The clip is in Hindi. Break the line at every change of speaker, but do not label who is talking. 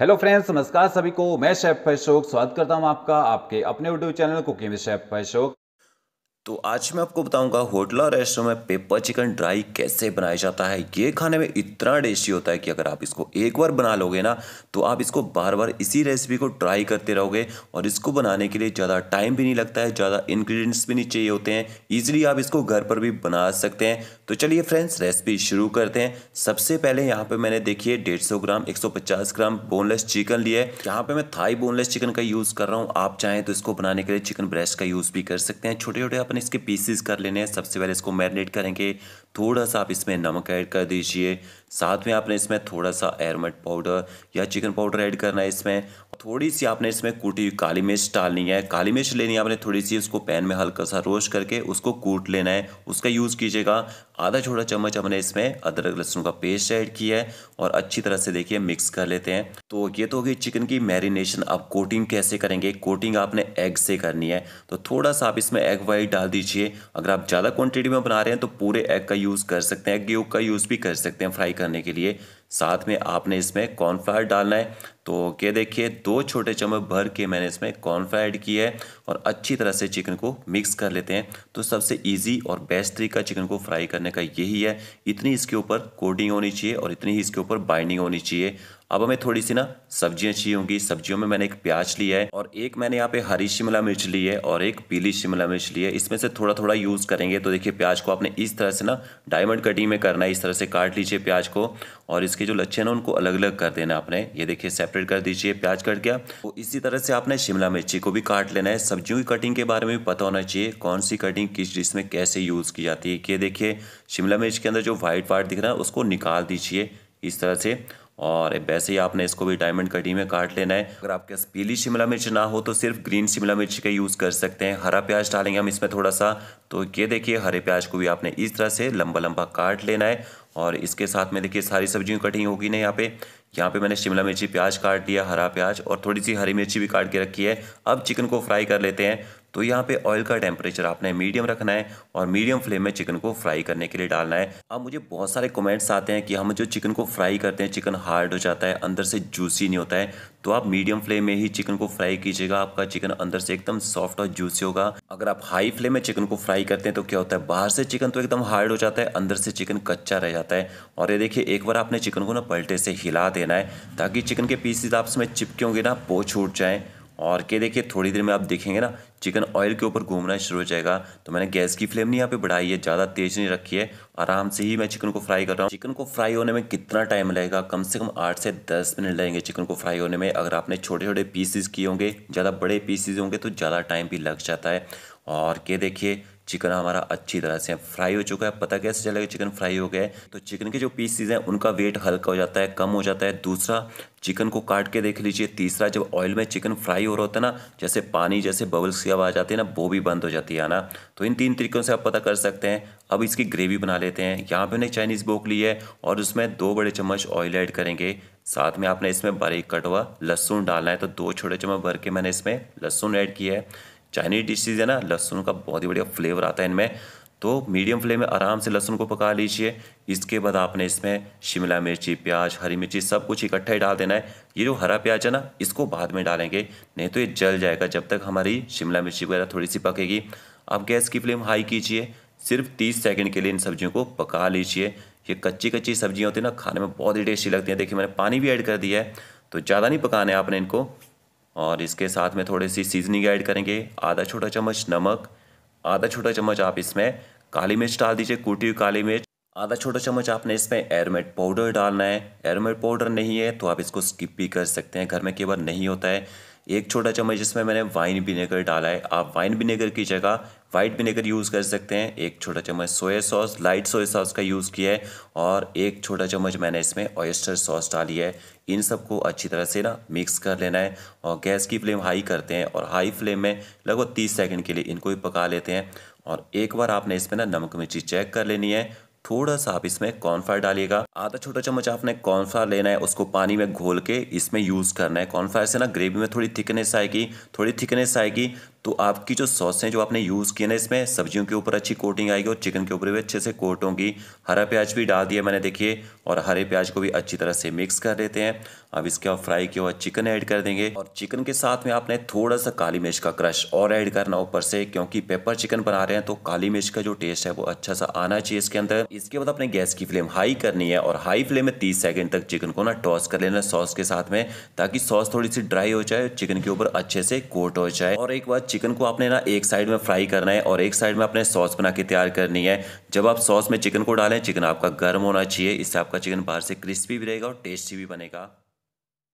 हेलो फ्रेंड्स नमस्कार सभी को मैं शेफ अशोक स्वागत करता हूं आपका आपके अपने YouTube channel cooking chef Ashok तो आज मैं आपको बताऊंगा होटल और रेस्टोरेंट में पेपर चिकन ड्राई कैसे बनाया जाता है ये खाने में इतना टेस्टी होता है कि अगर आप इसको एक बार बना लोगे ना तो आप इसको बार बार इसी रेसिपी को ट्राई करते रहोगे और इसको बनाने के लिए ज़्यादा टाइम भी नहीं लगता है ज़्यादा इंग्रेडिएंट्स भी नहीं चाहिए होते हैं ईजिली आप इसको घर पर भी बना सकते हैं तो चलिए फ्रेंड्स रेसिपी शुरू करते हैं सबसे पहले यहाँ पर मैंने देखिए डेढ़ सौ ग्राम एक सौ पचास ग्राम बोनलेस चिकन लिया है यहाँ पर मैं थाई बोनलेस चिकन का यूज़ कर रहा हूँ आप चाहें तो इसको बनाने के लिए चिकन ब्रेस्ट का यूज़ भी कर सकते हैं छोटे छोटे आप अपन इसके पीसीस कर लेने हैं सबसे पहले इसको मैरिनेट करेंगे थोड़ा सा आप इसमें नमक ऐड कर दीजिए साथ में आपने इसमें थोड़ा सा एरमट पाउडर या चिकन पाउडर ऐड करना है इसमें थोड़ी सी आपने इसमें कूटी हुई काली मिर्च डालनी है काली मिर्च लेनी है आपने थोड़ी सी उसको पैन में हल्का सा रोस्ट करके उसको कूट लेना है उसका यूज़ कीजिएगा आधा छोटा चम्मच हमने इसमें अदरक लहसुन का पेस्ट ऐड किया है और अच्छी तरह से देखिए मिक्स कर लेते हैं तो ये तो होगी चिकन की मैरिनेशन आप कोटिंग कैसे करेंगे कोटिंग आपने एग से करनी है तो थोड़ा सा आप इसमें एग वाइट डाल दीजिए अगर आप ज़्यादा क्वान्टिटी में बना रहे हैं तो पूरे एग का यूज़ कर सकते हैं एग योग का यूज़ भी कर सकते हैं फ्राई करने के लिए साथ में आपने इसमें कॉर्नफ्लायर डालना है तो ये देखिए दो छोटे चम्मच भर के मैंने इसमें कॉर्नफ्लायर ऐड किया है और अच्छी तरह से चिकन को मिक्स कर लेते हैं तो सबसे इजी और बेस्ट तरीका चिकन को फ्राई करने का यही है इतनी इसके ऊपर कोटिंग होनी चाहिए और इतनी ही इसके ऊपर बाइंडिंग होनी चाहिए अब हमें थोड़ी सी ना सब्जियां चाहिए होंगी सब्जियों में मैंने एक प्याज लिया है और एक मैंने यहाँ पे हरी शिमला मिर्च ली है और एक पीली शिमला मिर्च ली है इसमें से थोड़ा थोड़ा यूज़ करेंगे तो देखिए प्याज को आपने इस तरह से ना डायमंड कटिंग में करना है इस तरह से काट लीजिए प्याज को और इसके जो लच्छे हैं ना उनको अलग अलग कर देना आपने ये देखिए सेपरेट कर दीजिए प्याज कट गया तो इसी तरह से आपने शिमला मिर्ची को भी काट लेना है सब्जियों की कटिंग के बारे में भी पता होना चाहिए कौन सी कटिंग किस डिश में कैसे यूज़ की जाती है ये देखिए शिमला मिर्च के अंदर जो व्हाइट पार्ट दिख रहा है उसको निकाल दीजिए इस तरह से और वैसे ही आपने इसको भी डायमंड कटिंग में काट लेना है अगर आपके पास पीली शिमला मिर्च ना हो तो सिर्फ ग्रीन शिमला मिर्च का यूज़ कर सकते हैं हरा प्याज डालेंगे हम इसमें थोड़ा सा तो ये देखिए हरे प्याज को भी आपने इस तरह से लंबा लंबा काट लेना है और इसके साथ में देखिए सारी सब्जियों कटिंग होगी ना यहाँ पे यहाँ पे मैंने शिमला मिर्ची प्याज काट लिया हरा प्याज और थोड़ी सी हरी मिर्ची भी काट के रखी है अब चिकन को फ्राई कर लेते हैं तो यहाँ पे ऑयल का टेम्परेचर आपने मीडियम रखना है और मीडियम फ्लेम में चिकन को फ्राई करने के लिए डालना है अब मुझे बहुत सारे कमेंट्स आते हैं कि हम जो चिकन को फ्राई करते हैं चिकन हार्ड हो जाता है अंदर से जूसी नहीं होता है तो आप मीडियम फ्लेम में ही चिकन को फ्राई कीजिएगा आपका चिकन अंदर से एकदम सॉफ्ट और जूसी होगा अगर आप हाई फ्लेम में चिकन को फ्राई करते हैं तो क्या होता है बाहर से चिकन तो एकदम हार्ड हो जाता है अंदर से चिकन कच्चा रह जाता है और ये देखिए एक बार आपने चिकन को ना पलटे से हिला देना है ताकि चिकन के पीसेस आपस में चिपके होंगे ना वो छूट जाएँ और के देखिए थोड़ी देर में आप देखेंगे ना चिकन ऑयल के ऊपर घूमना शुरू हो जाएगा तो मैंने गैस की फ्लेम नहीं यहाँ पे बढ़ाई है ज़्यादा तेज़ नहीं रखी है आराम से ही मैं चिकन को फ्राई कर रहा हूँ चिकन को फ्राई होने में कितना टाइम लगेगा कम से कम आठ से दस मिनट लगेंगे चिकन को फ्राई होने में अगर आपने छोटे छोटे पीसेज किए होंगे ज़्यादा बड़े पीसेज होंगे तो ज़्यादा टाइम भी लग जाता है और ये देखिए चिकन हमारा अच्छी तरह से फ्राई हो चुका है पता कैसे चलेगा चिकन फ्राई हो गया है तो चिकन के जो पीसीज हैं उनका वेट हल्का हो जाता है कम हो जाता है दूसरा चिकन को काट के देख लीजिए तीसरा जब ऑयल में चिकन फ्राई हो रहा होता है ना जैसे पानी जैसे बबल्स की आवाज़ आती है ना वो भी बंद हो जाती है ना तो इन तीन तरीक़ों से आप पता कर सकते हैं अब इसकी ग्रेवी बना लेते हैं यहाँ पर मैंने चाइनीज़ बोक ली है और उसमें दो बड़े चम्मच ऑयल ऐड करेंगे साथ में आपने इसमें बारीक कटवा लहसुन डालना है तो दो छोटे चम्मच भर के मैंने इसमें लहसुन ऐड किया है चाइनीज डिशेज है ना लहसुन का बहुत ही बढ़िया फ्लेवर आता है इनमें तो मीडियम फ्लेम में आराम से लहसुन को पका लीजिए इसके बाद आपने इसमें शिमला मिर्ची प्याज हरी मिर्ची सब कुछ इकट्ठा ही डाल देना है ये जो हरा प्याज है ना इसको बाद में डालेंगे नहीं तो ये जल जाएगा जब तक हमारी शिमला मिर्ची वगैरह थोड़ी सी पकेगी आप गैस की फ्लेम हाई कीजिए सिर्फ तीस सेकेंड के लिए इन सब्जियों को पका लीजिए ये कच्ची कच्ची सब्जियाँ होती है ना खाने में बहुत ही टेस्टी लगती है देखिए मैंने पानी भी ऐड कर दिया है तो ज़्यादा नहीं पकाने आपने इनको और इसके साथ में थोड़ी सी सीजनिंग ऐड करेंगे आधा छोटा चम्मच नमक आधा छोटा चम्मच आप इसमें काली मिर्च डाल दीजिए कूटी हुई काली मिर्च आधा छोटा चम्मच आपने इसमें एरोमेट पाउडर डालना है एरोमेट पाउडर नहीं है तो आप इसको स्किप भी कर सकते हैं घर में केवल नहीं होता है एक छोटा चम्मच जिसमें मैंने वाइन विनेगर डाला है आप वाइन विनेगर की जगह वाइट विनेगर यूज़ कर सकते हैं एक छोटा चम्मच soya sauce light soya sauce का यूज़ किया है और एक छोटा चम्मच मैंने इसमें ऑयस्टर सॉस डाली है इन सबको अच्छी तरह से ना मिक्स कर लेना है और गैस की फ्लेम हाई करते हैं और हाई फ्लेम में लगभग तीस सेकेंड के लिए इनको भी पका लेते हैं और एक बार आपने इसमें ना नमक मिर्ची चेक कर लेनी है थोड़ा सा आप इसमें कॉर्नफ्लावर डालिएगा आधा छोटा चम्मच आपने कॉर्नफ्लावर लेना है उसको पानी में घोल के इसमें यूज़ करना है कॉर्नफ्लावर से ना ग्रेवी में थोड़ी थिकनेस आएगी थोड़ी थिकनेस आएगी तो आपकी जो सॉसें जो आपने यूज़ किए ना इसमें सब्जियों के ऊपर अच्छी कोटिंग आएगी और चिकन के ऊपर भी अच्छे से कोट होंगी हरा प्याज भी डाल दिया मैंने देखिए और हरे प्याज को भी अच्छी तरह से मिक्स कर लेते हैं अब इसके और फ्राई किया हुआ चिकन ऐड कर देंगे और चिकन के साथ में आपने थोड़ा सा काली मिर्च का क्रश और ऐड करना ऊपर से क्योंकि पेपर चिकन बना रहे हैं तो काली मिर्च का जो टेस्ट है वो अच्छा सा आना चाहिए इसके अंदर इसके बाद अपने गैस की फ्लेम हाई करनी है और हाई फ्लेम में तीस सेकेंड तक चिकन को ना टॉस कर लेना सॉस के साथ में ताकि सॉस थोड़ी सी ड्राई हो जाए चिकन के ऊपर अच्छे से कोट हो जाए और एक बार चिकन को आपने ना एक साइड में फ्राई करना है और एक साइड में आपने सॉस बना के तैयार करनी है जब आप सॉस में चिकन को डालें चिकन आपका गर्म होना चाहिए इससे आपका चिकन बाहर से क्रिस्पी भी रहेगा और टेस्टी भी बनेगा